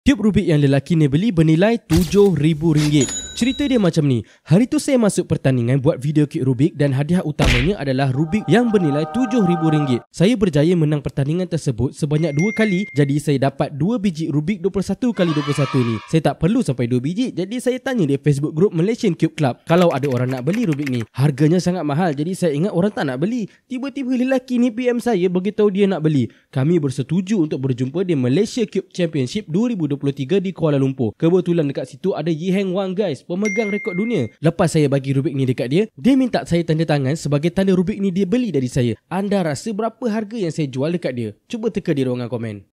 Cube Rubik yang lelaki ni beli bernilai RM7,000. Cerita dia macam ni. Hari tu saya masuk pertandingan buat video kit Rubik dan hadiah utamanya adalah Rubik yang bernilai rm ringgit. Saya berjaya menang pertandingan tersebut sebanyak 2 kali jadi saya dapat 2 biji Rubik 21 kali 21 ni. Saya tak perlu sampai 2 biji jadi saya tanya di Facebook group Malaysian Cube Club kalau ada orang nak beli Rubik ni. Harganya sangat mahal jadi saya ingat orang tak nak beli. Tiba-tiba lelaki ni PM saya beritahu dia nak beli. Kami bersetuju untuk berjumpa di Malaysia Cube Championship 2023 di Kuala Lumpur. Kebetulan dekat situ ada Yi Heng Wang guys pemegang rekod dunia. Lepas saya bagi Rubik ni dekat dia, dia minta saya tanda tangan sebagai tanda Rubik ni dia beli dari saya. Anda rasa berapa harga yang saya jual dekat dia? Cuba teka di ruangan komen.